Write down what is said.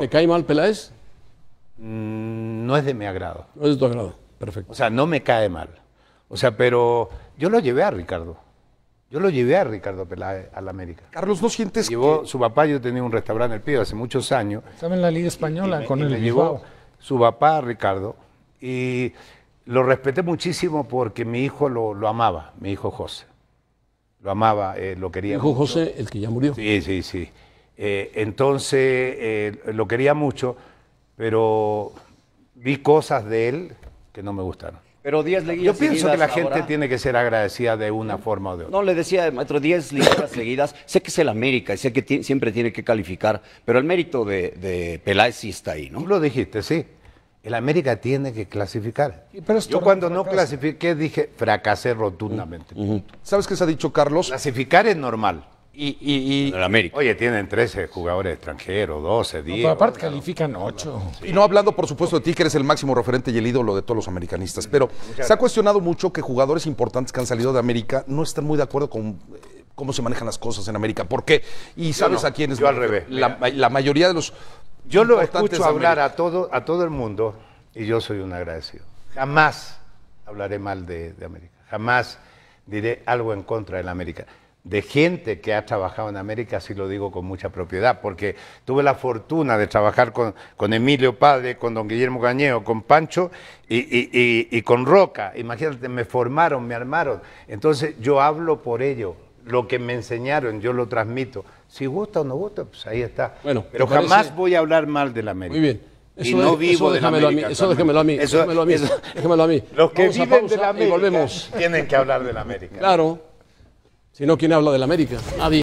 ¿Te cae mal Peláez? Mm, no es de mi agrado. No es de tu agrado, perfecto. O sea, no me cae mal. O sea, pero yo lo llevé a Ricardo. Yo lo llevé a Ricardo Peláez a la América. Carlos, ¿no sientes llevó, Su papá, yo tenía un restaurante El Pío hace muchos años. Estaba en la Liga Española con y el llevó su papá, Ricardo, y lo respeté muchísimo porque mi hijo lo, lo amaba, mi hijo José. Lo amaba, eh, lo quería. Mi hijo José, el que ya murió. Sí, sí, sí. Eh, entonces eh, lo quería mucho, pero vi cosas de él que no me gustaron. Pero 10 Yo pienso que la gente tiene que ser agradecida de una forma o de otra. No, le decía, maestro, 10 ligas seguidas. Sé que es el América y sé que siempre tiene que calificar, pero el mérito de, Peláez sí está ahí, ¿no? lo dijiste, sí. El América tiene que clasificar. Yo cuando no clasifiqué dije, fracasé rotundamente. ¿Sabes qué se ha dicho, Carlos? Clasificar es normal. Y, América. Oye, tienen 13 jugadores extranjeros, 12, 10. aparte califican 8. Y no hablando, por supuesto, de ti, que eres el máximo referente y el ídolo de todos los americanistas. Pero se ha cuestionado mucho que jugadores importantes que han salido de América no están muy de acuerdo con eh, cómo se manejan las cosas en América. ¿Por qué? Y sabes a quiénes Yo al revés. La, mayoría de los. Yo lo escucho hablar a todo, a todo el mundo y yo soy un agradecido. Jamás hablaré mal de, de América. Jamás diré algo en contra de la América de gente que ha trabajado en América, así lo digo con mucha propiedad, porque tuve la fortuna de trabajar con, con Emilio Padre, con don Guillermo Gañeo, con Pancho y, con Roca. Imagínate, me formaron, me armaron. Entonces yo hablo por ello, lo que me enseñaron, yo lo transmito. Si gusta o no gusta, pues ahí está. Bueno, Pero jamás voy a hablar mal de la América. Muy bien. Eso y no vivo de la América. A mí, eso a mí. Eso, a mí. a Los que viven de la América tienen que hablar de la América. Claro. Si no, ¿quién habla de la América? Nadie.